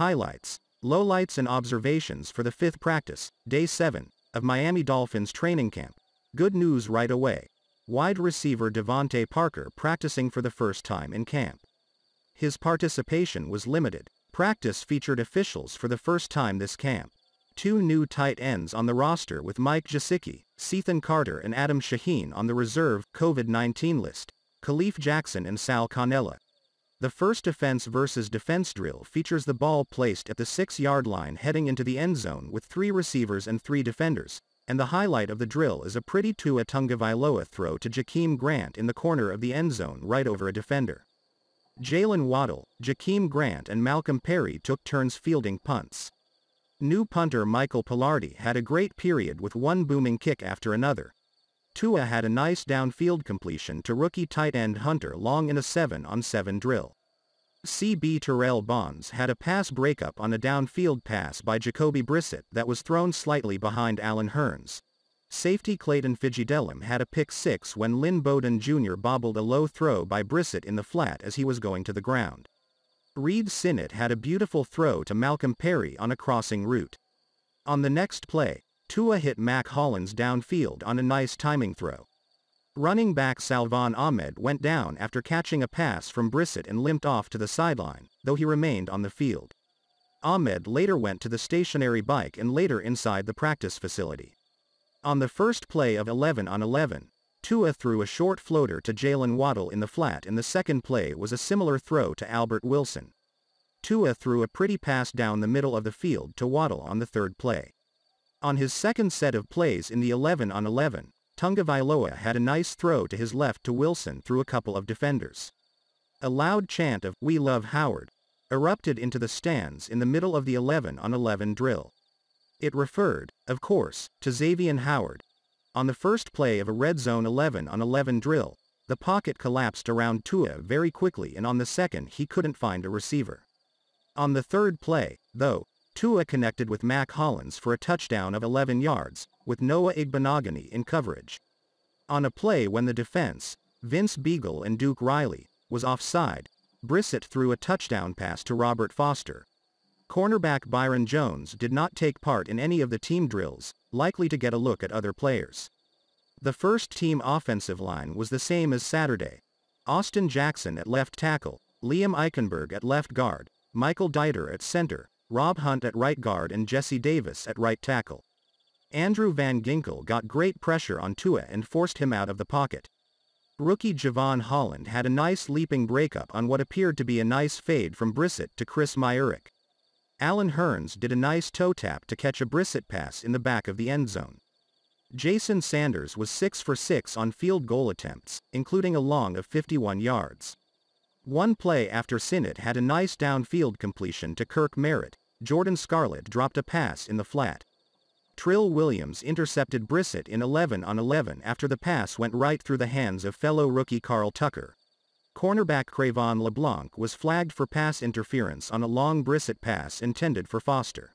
Highlights, lowlights and observations for the fifth practice, day 7, of Miami Dolphins training camp. Good news right away. Wide receiver Devontae Parker practicing for the first time in camp. His participation was limited. Practice featured officials for the first time this camp. Two new tight ends on the roster with Mike Jasicki, Sethan Carter and Adam Shaheen on the reserve COVID-19 list, Khalif Jackson and Sal Cannella. The first offense versus defense drill features the ball placed at the 6-yard line heading into the end zone with three receivers and three defenders, and the highlight of the drill is a pretty Tua Tungavailoa throw to Jakeem Grant in the corner of the end zone right over a defender. Jalen Waddell, Jakeem Grant and Malcolm Perry took turns fielding punts. New punter Michael Pilardi had a great period with one booming kick after another, Tua had a nice downfield completion to rookie tight end Hunter Long in a 7-on-7 drill. CB Terrell Bonds had a pass breakup on a downfield pass by Jacoby Brissett that was thrown slightly behind Alan Hearns. Safety Clayton Figidelum had a pick six when Lynn Bowden Jr. bobbled a low throw by Brissett in the flat as he was going to the ground. Reed Sinnott had a beautiful throw to Malcolm Perry on a crossing route. On the next play, Tua hit Mac Hollins downfield on a nice timing throw. Running back Salvan Ahmed went down after catching a pass from Brissett and limped off to the sideline, though he remained on the field. Ahmed later went to the stationary bike and later inside the practice facility. On the first play of 11 on 11, Tua threw a short floater to Jalen Waddle in the flat and the second play was a similar throw to Albert Wilson. Tua threw a pretty pass down the middle of the field to Waddle on the third play. On his second set of plays in the 11 on 11, Tungavailoa had a nice throw to his left to Wilson through a couple of defenders. A loud chant of, We love Howard, erupted into the stands in the middle of the 11 on 11 drill. It referred, of course, to Xavier Howard. On the first play of a red zone 11 on 11 drill, the pocket collapsed around Tua very quickly and on the second he couldn't find a receiver. On the third play, though, Tua connected with Mac Hollins for a touchdown of 11 yards, with Noah Igbenogany in coverage. On a play when the defense, Vince Beagle and Duke Riley, was offside, Brissett threw a touchdown pass to Robert Foster. Cornerback Byron Jones did not take part in any of the team drills, likely to get a look at other players. The first team offensive line was the same as Saturday. Austin Jackson at left tackle, Liam Eichenberg at left guard, Michael Deiter at center, Rob Hunt at right guard and Jesse Davis at right tackle. Andrew Van Ginkel got great pressure on Tua and forced him out of the pocket. Rookie Javon Holland had a nice leaping breakup on what appeared to be a nice fade from Brissett to Chris Myrick. Alan Hearns did a nice toe tap to catch a Brissett pass in the back of the end zone. Jason Sanders was 6 for 6 on field goal attempts, including a long of 51 yards. One play after Sinnott had a nice downfield completion to Kirk Merritt, Jordan Scarlett dropped a pass in the flat. Trill Williams intercepted Brissett in 11 on 11 after the pass went right through the hands of fellow rookie Carl Tucker. Cornerback Cravon LeBlanc was flagged for pass interference on a long Brissett pass intended for Foster.